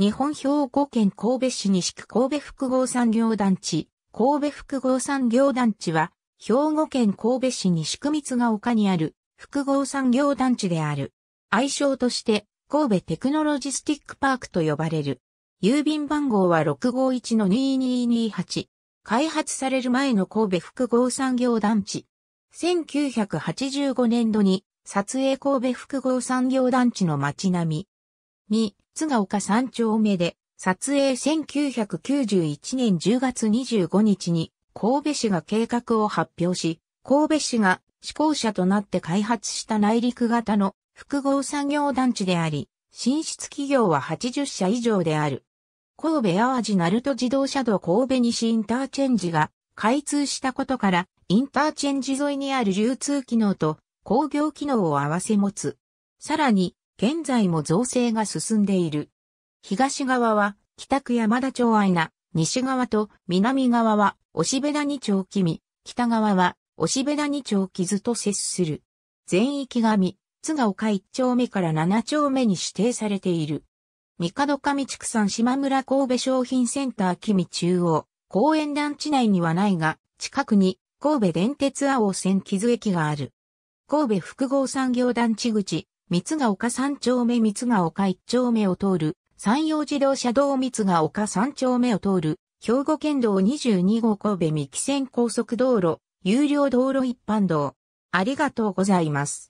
日本兵庫県神戸市西区神戸複合産業団地、神戸複合産業団地は、兵庫県神戸市西区三が丘にある複合産業団地である。愛称として神戸テクノロジスティックパークと呼ばれる。郵便番号は651-2228。開発される前の神戸複合産業団地。1985年度に撮影神戸複合産業団地の街並み。に松ヶ丘三丁目で、撮影1991年10月25日に、神戸市が計画を発表し、神戸市が施行者となって開発した内陸型の複合産業団地であり、進出企業は80社以上である。神戸淡路鳴門自動車道神戸西インターチェンジが開通したことから、インターチェンジ沿いにある流通機能と工業機能を合わせ持つ。さらに、現在も造成が進んでいる。東側は北区山田町愛ナ、西側と南側は押部谷町君、北側は押部谷町傷と接する。全域が見、津が丘一丁目から七丁目に指定されている。三角上畜産島村神戸商品センター君中央、公園団地内にはないが、近くに神戸電鉄青線傷駅がある。神戸複合産業団地口、三ヶ丘三丁目三ヶ丘一丁目を通る、山陽自動車道三ヶ丘三丁目を通る、兵庫県道22号神戸三木線高速道路、有料道路一般道。ありがとうございます。